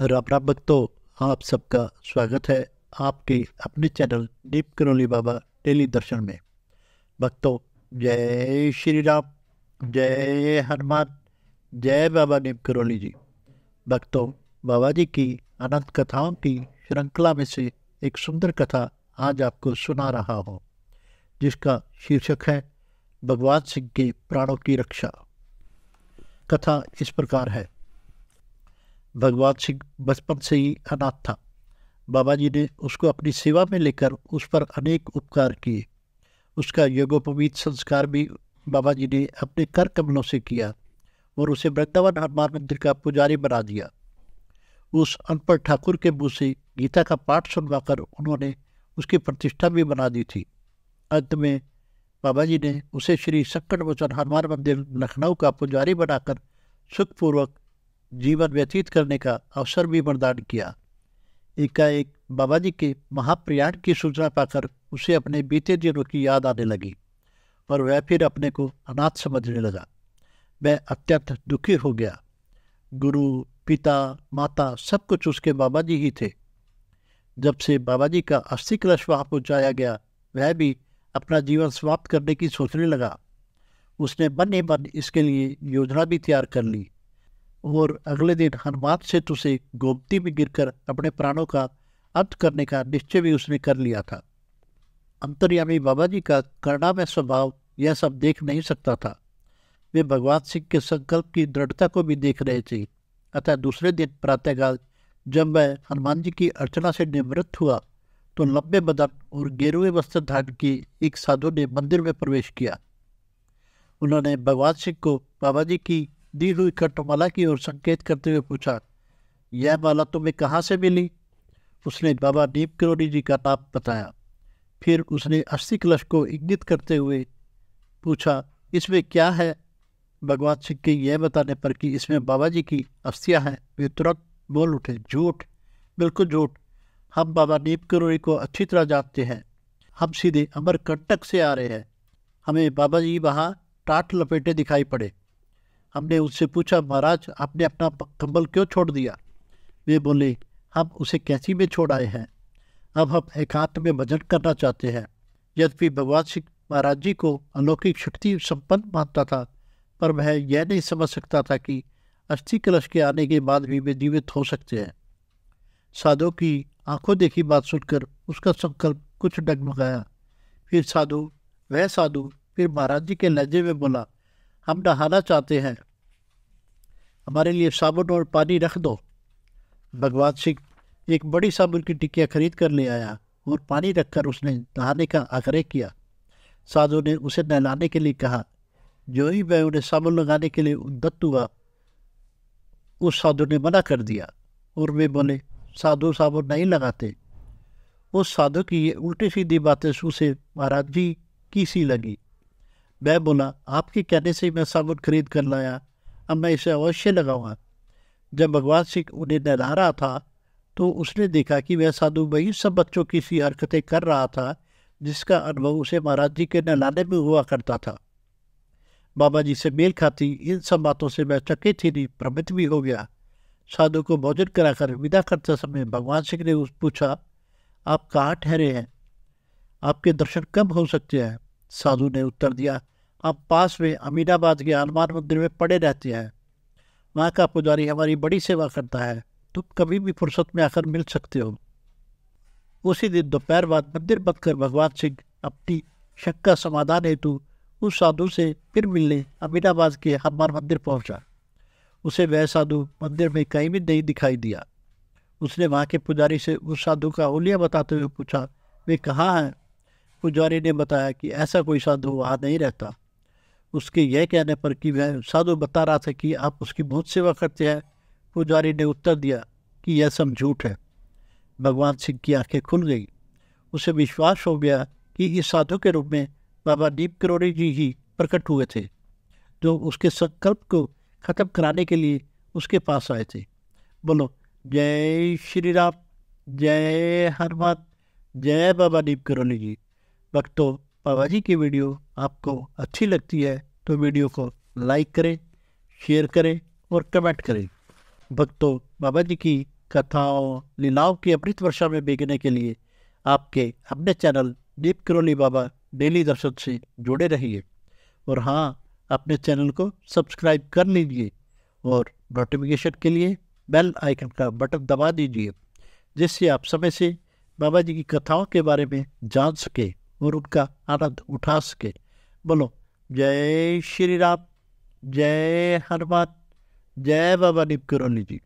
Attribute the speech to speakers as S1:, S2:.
S1: राम राम भक्तों आप सबका स्वागत है आपके अपने चैनल दीप करोली बाबा डेली दर्शन में भक्तों जय श्री राम जय हनुमान जय बाबा दीप करोली जी भक्तों बाबा जी की अनंत कथाओं की श्रृंखला में से एक सुंदर कथा आज आपको सुना रहा हूँ जिसका शीर्षक है भगवान सिंह के प्राणों की रक्षा कथा इस प्रकार है भगवान सिंह बचपन से ही अनाथ था बाबा जी ने उसको अपनी सेवा में लेकर उस पर अनेक उपकार किए उसका योगोपवीत संस्कार भी बाबा जी ने अपने कर कमलों से किया और उसे वृंदावन हनुमान मंदिर का पुजारी बना दिया उस अनपढ़ ठाकुर के मुँह से गीता का पाठ सुनवाकर उन्होंने उसकी प्रतिष्ठा भी बना दी थी अंत में बाबा जी ने उसे श्री संकट वचन हनुमान मंदिर लखनऊ का पुजारी बनाकर सुखपूर्वक जीवन व्यतीत करने का अवसर भी प्रदान किया एकाएक बाबा जी के महाप्रयाण की सूचना पाकर उसे अपने बीते दिनों की याद आने लगी और वह फिर अपने को अनाथ समझने लगा वह अत्यंत दुखी हो गया गुरु पिता माता सब कुछ उसके बाबा जी ही थे जब से बाबा जी का अस्थि कलश वहाँ पहुँचाया गया वह भी अपना जीवन समाप्त करने की सोचने लगा उसने मन ही मन इसके लिए योजना भी तैयार कर ली और अगले दिन हनुमान सेतु से गोमती में गिरकर अपने प्राणों का अंत करने का निश्चय भी उसने कर लिया था अंतर्यामी बाबा जी का में स्वभाव यह सब देख नहीं सकता था वे भगवान सिंह के संकल्प की दृढ़ता को भी देख रहे थे अतः दूसरे दिन प्रातःकाल जब मैं हनुमान जी की अर्चना से निवृत्त हुआ तो लंबे बदन और गेरुए वस्त्र धारण की एक साधु ने मंदिर में प्रवेश किया उन्होंने भगवान सिंह को बाबा जी की दी हुई कटमाला की ओर संकेत करते हुए पूछा यह माला तुम्हें कहाँ से मिली उसने बाबा दीप किरोड़ी जी का नाप बताया फिर उसने अस्थि कलश को इंगित करते हुए पूछा इसमें क्या है भगवान सिंह के यह बताने पर कि इसमें बाबा जी की अस्थियाँ हैं वे तुरंत बोल उठे झूठ बिल्कुल झूठ हम बाबा दीप करोड़ी को अच्छी तरह जानते हैं हम सीधे अमरकंटक से आ रहे हैं हमें बाबा जी वहाँ टाट लपेटे दिखाई पड़े हमने उससे पूछा महाराज आपने अपना कंबल क्यों छोड़ दिया वे बोले हम उसे कैसी में छोड़ आए हैं अब हम एकांत में भजन करना चाहते हैं यद्यपि भगवान सिंह महाराज जी को अलौकिक शक्ति संपन्न मानता था पर वह यह नहीं समझ सकता था कि अस्थि कलश के आने के बाद भी वे जीवित हो सकते हैं साधु की आंखों देखी बात सुनकर उसका संकल्प कुछ डगमगाया फिर साधु वह साधु फिर महाराज जी के लहजे में बोला हम नहाना चाहते हैं हमारे लिए साबुन और पानी रख दो भगवान सिंह एक बड़ी साबुन की टिकिया खरीद कर ले आया और पानी रखकर उसने नहाने का आग्रह किया साधु ने उसे नहलाने के लिए कहा जो ही मैं उन्हें साबुन लगाने के लिए दत्त हुआ उस साधु ने मना कर दिया और वे बोले साधु साबुन नहीं लगाते उस साधु की ये उल्टी सीधी बातें सूसे महाराज जी की सी लगी मैं बोला आपके कहने से मैं साबुन खरीद कर लाया अब मैं इसे अवश्य लगाऊंगा जब भगवान सिंह उन्हें नहला रहा था तो उसने देखा कि वह साधु वही सब बच्चों की सी हरकतें कर रहा था जिसका अनुभव उसे महाराज जी के नहलाने में हुआ करता था बाबा जी से मेल खाती इन सब बातों से मैं चकित ही नहीं भ्रमित भी हो गया साधु को भोजन कराकर विदा करते समय भगवान सिंह ने उस पूछा आप कहाँ ठहरे हैं आपके दर्शन कब हो सकते हैं साधु ने उत्तर दिया आप पास में अमीनाबाद के हनुमान मंदिर में पड़े रहते हैं वहाँ का पुजारी हमारी बड़ी सेवा करता है तुम कभी भी फुर्सत में आकर मिल सकते हो उसी दिन दोपहर बाद मंदिर बंद कर भगवान सिंह अपनी शक का समाधान हेतु उस साधु से फिर मिलने अमीनाबाद के हनुमान मंदिर पहुंचा उसे वह साधु मंदिर में कहीं भी नहीं दिखाई दिया उसने वहाँ के पुजारी से उस साधु का ओलिया बताते हुए पूछा वे कहाँ हैं पुजारी ने बताया कि ऐसा कोई साधु वहाँ नहीं रहता उसके यह कहने पर कि वह साधु बता रहा था कि आप उसकी बहुत सेवा करते हैं पुजारी ने उत्तर दिया कि यह सब झूठ है भगवान सिंह की आंखें खुल गई उसे विश्वास हो गया कि इस साधु के रूप में बाबा दीप करोड़ी जी ही प्रकट हुए थे जो उसके संकल्प को ख़त्म कराने के लिए उसके पास आए थे बोलो जय श्री राम जय हनुमान जय बाबा दीप करोली जी भक्तों बाबा जी की वीडियो आपको अच्छी लगती है तो वीडियो को लाइक करें शेयर करें और कमेंट करें भक्तों बाबा जी की कथाओं लीलाओं की अमृत वर्षा में बेगने के लिए आपके अपने चैनल दीप करोली बाबा डेली दर्शन से जुड़े रहिए और हाँ अपने चैनल को सब्सक्राइब कर लीजिए और नोटिफिकेशन के लिए बेल आइकन का बटन दबा दीजिए जिससे आप समय से बाबा जी की कथाओं के बारे में जान सकें और उनका आनंद उठा सके बोलो जय श्री राम जय हनुमान जय बाबा निप जी